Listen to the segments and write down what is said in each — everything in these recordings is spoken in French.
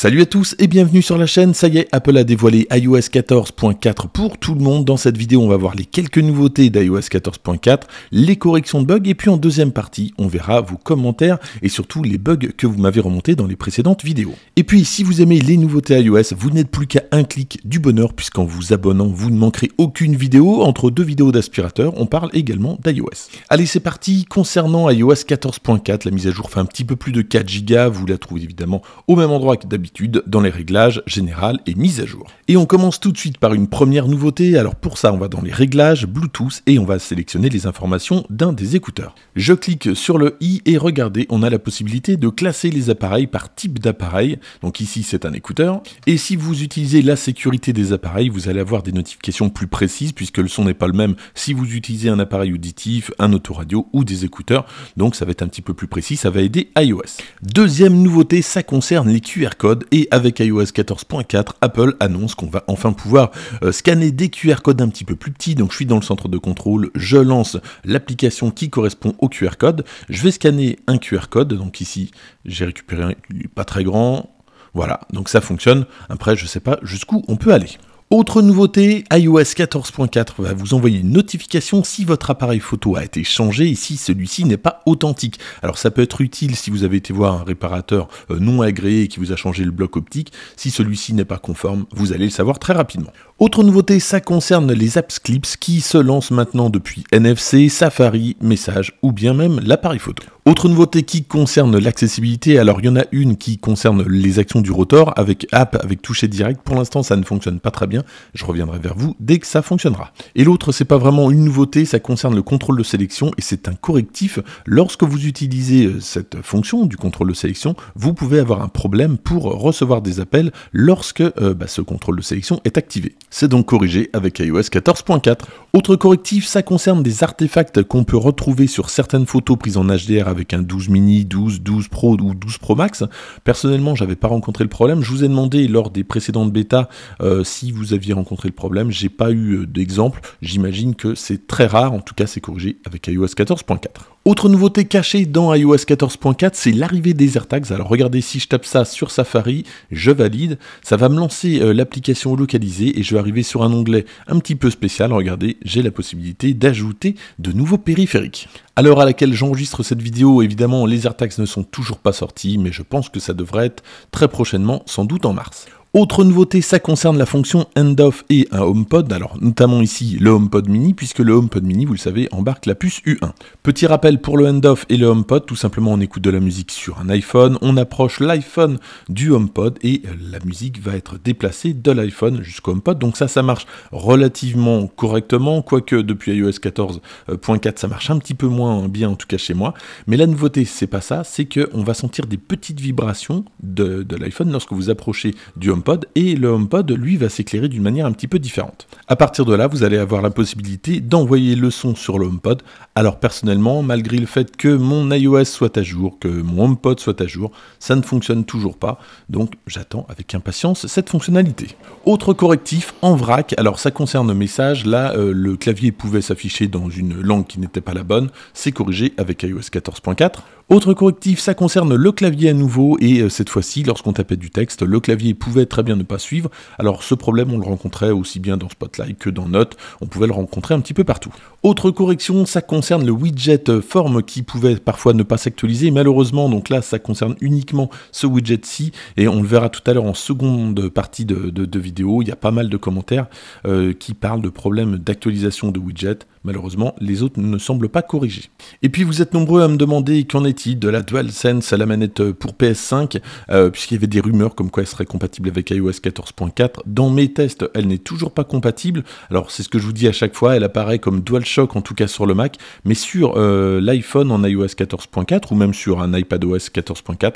Salut à tous et bienvenue sur la chaîne. Ça y est, Apple a dévoilé iOS 14.4 pour tout le monde. Dans cette vidéo, on va voir les quelques nouveautés d'iOS 14.4, les corrections de bugs et puis en deuxième partie, on verra vos commentaires et surtout les bugs que vous m'avez remontés dans les précédentes vidéos. Et puis, si vous aimez les nouveautés iOS, vous n'êtes plus qu'à un clic du bonheur puisqu'en vous abonnant, vous ne manquerez aucune vidéo. Entre deux vidéos d'aspirateur, on parle également d'iOS. Allez, c'est parti. Concernant iOS 14.4, la mise à jour fait un petit peu plus de 4 Go. Vous la trouvez évidemment au même endroit que d'habitude dans les réglages général et mises à jour. Et on commence tout de suite par une première nouveauté, alors pour ça on va dans les réglages Bluetooth et on va sélectionner les informations d'un des écouteurs. Je clique sur le i et regardez, on a la possibilité de classer les appareils par type d'appareil, donc ici c'est un écouteur, et si vous utilisez la sécurité des appareils, vous allez avoir des notifications plus précises puisque le son n'est pas le même si vous utilisez un appareil auditif, un autoradio ou des écouteurs, donc ça va être un petit peu plus précis, ça va aider iOS. Deuxième nouveauté, ça concerne les QR codes et avec iOS 14.4, Apple annonce qu'on va enfin pouvoir euh, scanner des QR codes un petit peu plus petits. Donc je suis dans le centre de contrôle, je lance l'application qui correspond au QR code, je vais scanner un QR code. Donc ici, j'ai récupéré un pas très grand. Voilà, donc ça fonctionne. Après, je sais pas jusqu'où on peut aller. Autre nouveauté, iOS 14.4 va vous envoyer une notification si votre appareil photo a été changé et si celui-ci n'est pas authentique. Alors ça peut être utile si vous avez été voir un réparateur euh, non agréé qui vous a changé le bloc optique. Si celui-ci n'est pas conforme, vous allez le savoir très rapidement. Autre nouveauté, ça concerne les apps clips qui se lancent maintenant depuis NFC, Safari, Message ou bien même l'appareil photo. Autre nouveauté qui concerne l'accessibilité, alors il y en a une qui concerne les actions du rotor avec app, avec toucher direct. Pour l'instant, ça ne fonctionne pas très bien. Je reviendrai vers vous dès que ça fonctionnera. Et l'autre, c'est pas vraiment une nouveauté, ça concerne le contrôle de sélection et c'est un correctif. Lorsque vous utilisez euh, cette fonction du contrôle de sélection, vous pouvez avoir un problème pour recevoir des appels lorsque euh, bah, ce contrôle de sélection est activé. C'est donc corrigé avec iOS 14.4. Autre correctif, ça concerne des artefacts qu'on peut retrouver sur certaines photos prises en HDR avec un 12 mini, 12, 12 Pro ou 12 Pro Max. Personnellement, j'avais pas rencontré le problème. Je vous ai demandé lors des précédentes bêtas euh, si vous aviez rencontré le problème. J'ai pas eu euh, d'exemple. J'imagine que c'est très rare. En tout cas, c'est corrigé avec iOS 14.4. Autre nouveauté cachée dans iOS 14.4, c'est l'arrivée des AirTags. Alors regardez, si je tape ça sur Safari, je valide, ça va me lancer euh, l'application localisée et je vais arriver sur un onglet un petit peu spécial. Regardez, j'ai la possibilité d'ajouter de nouveaux périphériques. À l'heure à laquelle j'enregistre cette vidéo, évidemment, les AirTags ne sont toujours pas sortis, mais je pense que ça devrait être très prochainement, sans doute en mars. Autre nouveauté, ça concerne la fonction end-off et un HomePod, alors notamment ici le HomePod mini, puisque le HomePod mini, vous le savez, embarque la puce U1. Petit rappel pour le end-off et le HomePod, tout simplement on écoute de la musique sur un iPhone, on approche l'iPhone du HomePod et euh, la musique va être déplacée de l'iPhone jusqu'au HomePod, donc ça, ça marche relativement correctement, quoique depuis iOS 14.4, ça marche un petit peu moins bien, en tout cas chez moi. Mais la nouveauté, c'est pas ça, c'est qu'on va sentir des petites vibrations de, de l'iPhone lorsque vous approchez du HomePod et le HomePod, lui, va s'éclairer d'une manière un petit peu différente. À partir de là, vous allez avoir la possibilité d'envoyer le son sur le HomePod. Alors personnellement, malgré le fait que mon iOS soit à jour, que mon HomePod soit à jour, ça ne fonctionne toujours pas. Donc j'attends avec impatience cette fonctionnalité. Autre correctif en vrac, alors ça concerne le message, là euh, le clavier pouvait s'afficher dans une langue qui n'était pas la bonne, c'est corrigé avec iOS 14.4. Autre correctif, ça concerne le clavier à nouveau, et euh, cette fois-ci, lorsqu'on tapait du texte, le clavier pouvait très bien ne pas suivre. Alors ce problème, on le rencontrait aussi bien dans Spotlight que dans Note, on pouvait le rencontrer un petit peu partout. Autre correction, ça concerne le widget euh, forme qui pouvait parfois ne pas s'actualiser, malheureusement, donc là, ça concerne uniquement ce widget-ci, et on le verra tout à l'heure en seconde partie de, vidéo, il y a pas mal de commentaires euh, qui parlent de problèmes d'actualisation de widgets. Malheureusement, les autres ne semblent pas corrigés. Et puis vous êtes nombreux à me demander qu'en est-il de la DualSense à la manette euh, pour PS5, euh, puisqu'il y avait des rumeurs comme quoi elle serait compatible avec iOS 14.4. Dans mes tests, elle n'est toujours pas compatible. Alors c'est ce que je vous dis à chaque fois, elle apparaît comme DualShock en tout cas sur le Mac, mais sur euh, l'iPhone en iOS 14.4 ou même sur un iPadOS 14.4,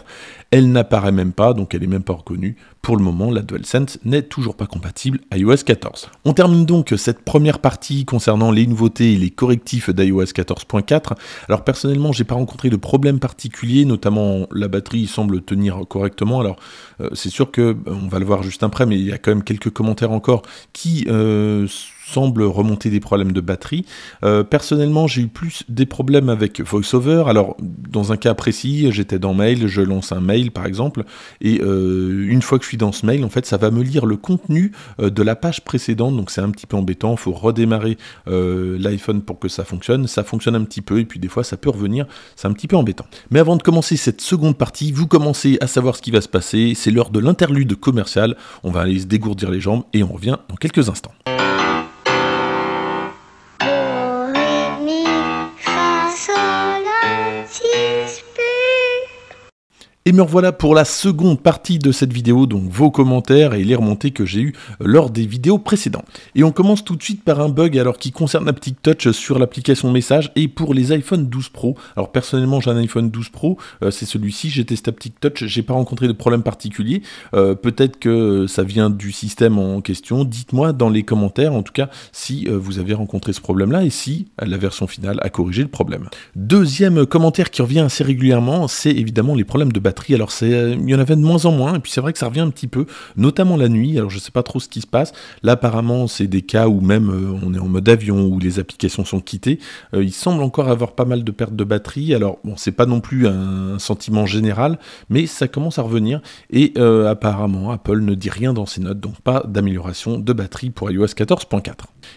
elle n'apparaît même pas, donc elle n'est même pas reconnue. Pour le moment, la DualSense n'est toujours pas compatible iOS 14. On termine donc cette première partie concernant les nouveautés les correctifs d'iOS 14.4. Alors personnellement, j'ai pas rencontré de problème particulier, notamment la batterie semble tenir correctement. Alors euh, c'est sûr que euh, on va le voir juste après, mais il y a quand même quelques commentaires encore qui euh, semble remonter des problèmes de batterie. Euh, personnellement, j'ai eu plus des problèmes avec VoiceOver. Alors, dans un cas précis, j'étais dans Mail, je lance un mail par exemple, et euh, une fois que je suis dans ce mail, en fait, ça va me lire le contenu euh, de la page précédente. Donc, c'est un petit peu embêtant. Il faut redémarrer l'iPhone pour que ça fonctionne. Ça fonctionne un petit peu, et puis des fois, ça peut revenir. C'est un petit peu embêtant. Mais avant de commencer cette seconde partie, vous commencez à savoir ce qui va se passer. C'est l'heure de l'interlude commercial. On va aller se dégourdir les jambes et on revient dans quelques instants. Et me revoilà pour la seconde partie de cette vidéo, donc vos commentaires et les remontées que j'ai eues lors des vidéos précédentes. Et on commence tout de suite par un bug alors qui concerne la touch sur l'application message et pour les iPhone 12 Pro. Alors personnellement j'ai un iPhone 12 Pro, euh, c'est celui-ci, j'ai testé la petite touch, j'ai pas rencontré de problème particulier. Euh, peut-être que ça vient du système en question. Dites-moi dans les commentaires en tout cas si euh, vous avez rencontré ce problème-là et si la version finale a corrigé le problème. Deuxième commentaire qui revient assez régulièrement, c'est évidemment les problèmes de batterie alors c'est, euh, il y en avait de moins en moins, et puis c'est vrai que ça revient un petit peu, notamment la nuit. Alors je sais pas trop ce qui se passe. Là apparemment c'est des cas où même euh, on est en mode avion, où les applications sont quittées. Euh, il semble encore avoir pas mal de pertes de batterie. Alors bon, c'est pas non plus un, sentiment général, mais ça commence à revenir. Et apparemment Apple ne dit rien dans ses notes, donc pas d'amélioration de batterie pour iOS 14.4.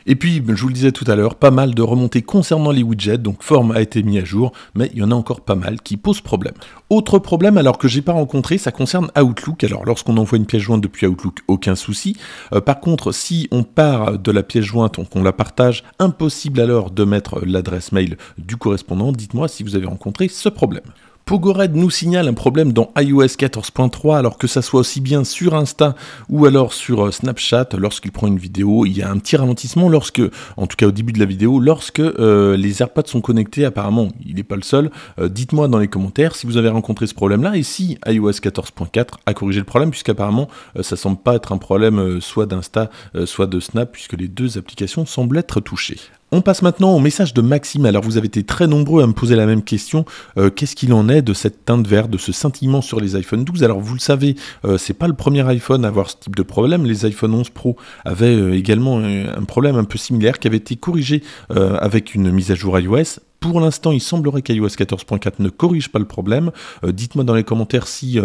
Et puis je vous le disais tout à l'heure, pas mal de remontées concernant les widgets. Donc forme a été mis à jour, mais il y en a encore pas mal qui posent problème. Autre problème à alors que j'ai pas rencontré, ça concerne Outlook. Alors lorsqu'on envoie une pièce jointe depuis Outlook, aucun souci. Euh, par contre, si on part de la pièce jointe, qu'on la partage, impossible alors de mettre l'adresse mail du correspondant. Dites-moi si vous avez rencontré ce problème. Pogored nous signale un problème dans iOS 14.3 alors que ça soit aussi bien sur Insta ou alors sur euh, Snapchat lorsqu'il prend une vidéo, il y a un petit ralentissement lorsque, en tout cas au début de la vidéo, lorsque euh, les AirPods sont connectés apparemment, il n'est pas le seul. Euh, dites-moi dans les commentaires si vous avez rencontré ce problème-là et si iOS 14.4 a corrigé le problème puisqu'apparemment apparemment ça semble pas être un problème soit d'Insta soit de Snap puisque les deux applications semblent être touchées. On passe maintenant au message de Maxime. Alors vous avez été très nombreux à me poser la même question. Euh, qu'est-ce qu'il en est de cette teinte verte, de ce scintillement sur les iPhone 12 Alors vous le savez, ce euh, c'est pas le premier iPhone à avoir ce type de problème. Les iPhone 11 Pro avaient euh, également un problème un peu similaire qui avait été corrigé avec une mise à jour iOS. Pour l'instant, il semblerait qu'iOS 14.4 ne corrige pas le problème. Dites-moi dans les commentaires si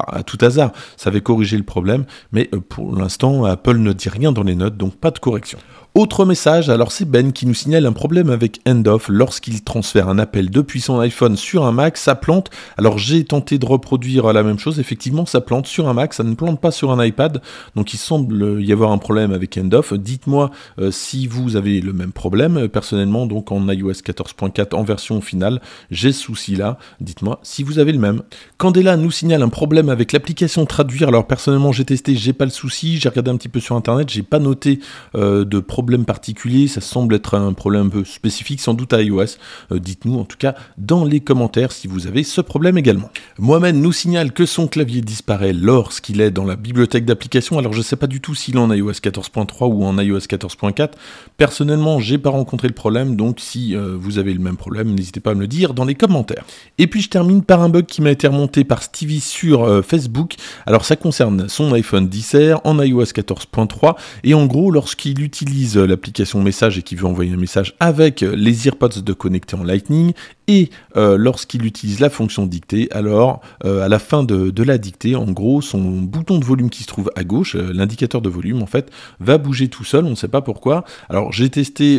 à tout hasard, ça avait corrigé le problème, mais euh, pour l'instant, Apple ne dit rien dans les notes, donc pas de correction. Autre message, alors c'est Ben qui nous signale un problème avec Endoff lorsqu'il transfère un appel depuis son iPhone sur un Mac, ça plante. Alors j'ai tenté de reproduire la même chose, effectivement ça plante sur un Mac, ça ne plante pas sur un iPad, donc il semble y avoir un problème avec Endoff. Dites-moi euh, si vous avez le même problème, personnellement donc en iOS 14.4 en version finale, j'ai ce souci là, dites-moi si vous avez le même. Candela nous signale un problème avec l'application Traduire. Alors personnellement, j'ai testé, j'ai pas le souci. J'ai regardé un petit peu sur internet, j'ai pas noté euh, de problème particulier. Ça semble être un problème un peu spécifique, sans doute à iOS. Euh, dites-nous en tout cas dans les commentaires si vous avez ce problème également. Mohamed nous signale que son clavier disparaît lorsqu'il est dans la bibliothèque d'application. Alors je sais pas du tout s'il est en iOS 14.3 ou en iOS 14.4. Personnellement, j'ai pas rencontré le problème, donc si euh, vous avez le même problème, n'hésitez pas à me le dire dans les commentaires. Et puis je termine par un bug qui m'a été remonté par Stevie sur euh, Facebook. Alors ça concerne son iPhone 10R en iOS 14.3 et en gros lorsqu'il utilise euh, l'application message et qu'il veut envoyer un message avec euh, les AirPods de connecter en Lightning et lorsqu'il utilise la fonction dictée, alors à la fin de, la dictée, en gros, son bouton de volume qui se trouve à gauche, l'indicateur de volume en fait, va bouger tout seul, on ne sait pas pourquoi. Alors j'ai testé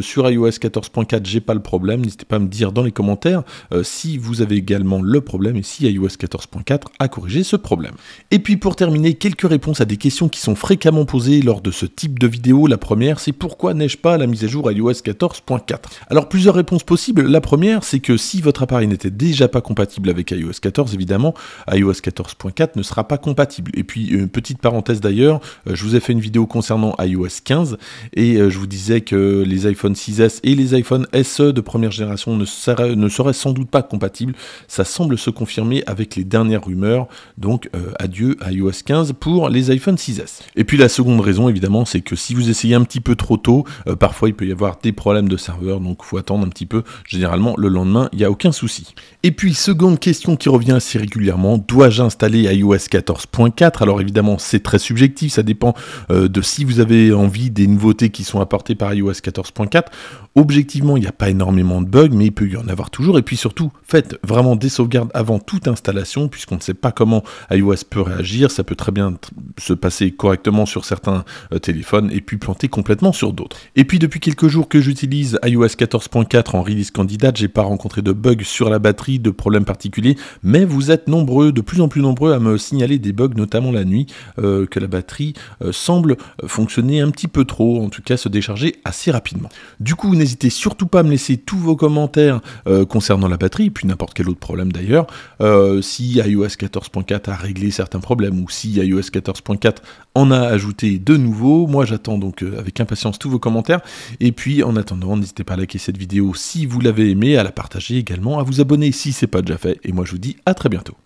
sur iOS 14.4, j'ai pas le problème, n'hésitez pas à me dire dans les commentaires si vous avez également le problème et si iOS 14.4 a corriger ce problème. Et puis pour terminer, quelques réponses à des questions qui sont fréquemment posées lors de ce type de vidéo. La première, c'est pourquoi n'ai-je pas la mise à jour iOS 14.4 Alors plusieurs réponses possibles. La première, c'est que si votre appareil n'était déjà pas compatible avec iOS 14, évidemment, iOS 14.4 ne sera pas compatible. Et puis, une petite parenthèse d'ailleurs, euh, je vous ai fait une vidéo concernant iOS 15 et euh, je vous disais que les iPhone 6S et les iPhone SE de première génération ne seraient sans doute pas compatibles. Ça semble se confirmer avec les dernières rumeurs donc euh, adieu à iOS 15 pour les iPhone 6S. Et puis la seconde raison évidemment c'est que si vous essayez un petit peu trop tôt, euh, parfois il peut y avoir des problèmes de serveur, donc faut attendre un petit peu. Généralement le lendemain il n'y a aucun souci. Et puis seconde question qui revient assez régulièrement, dois-je installer iOS 14.4 Alors évidemment c'est très subjectif, ça dépend euh, de si vous avez envie des nouveautés qui sont apportées par iOS 14.4. Objectivement il n'y a pas énormément de bugs mais il peut y en avoir toujours. Et puis surtout faites vraiment des sauvegardes avant toute installation puisqu'on ne sait pas comment iOS peut réagir. Ça peut très bien se passer correctement sur certains euh, téléphones et puis planter complètement sur d'autres. Et puis depuis quelques jours que j'utilise iOS 14.4 en release candidate, j'ai pas rencontré de bugs sur la batterie, de problèmes particuliers, mais vous êtes nombreux, de plus en plus nombreux à me signaler des bugs, notamment la nuit, euh, que la batterie euh, semble fonctionner un petit peu trop, en tout cas se décharger assez rapidement. Du coup, n'hésitez surtout pas à me laisser tous vos commentaires concernant la batterie, puis n'importe quel autre problème d'ailleurs. si iOS 14.4 14.4 a réglé certains problèmes, ou si iOS 14.4 en a ajouté de nouveaux. Moi j'attends donc euh, avec impatience tous vos commentaires. Et puis en attendant, n'hésitez pas à liker cette vidéo si vous l'avez aimée, à la partager également, à vous abonner si c'est pas déjà fait. Et moi je vous dis à très bientôt.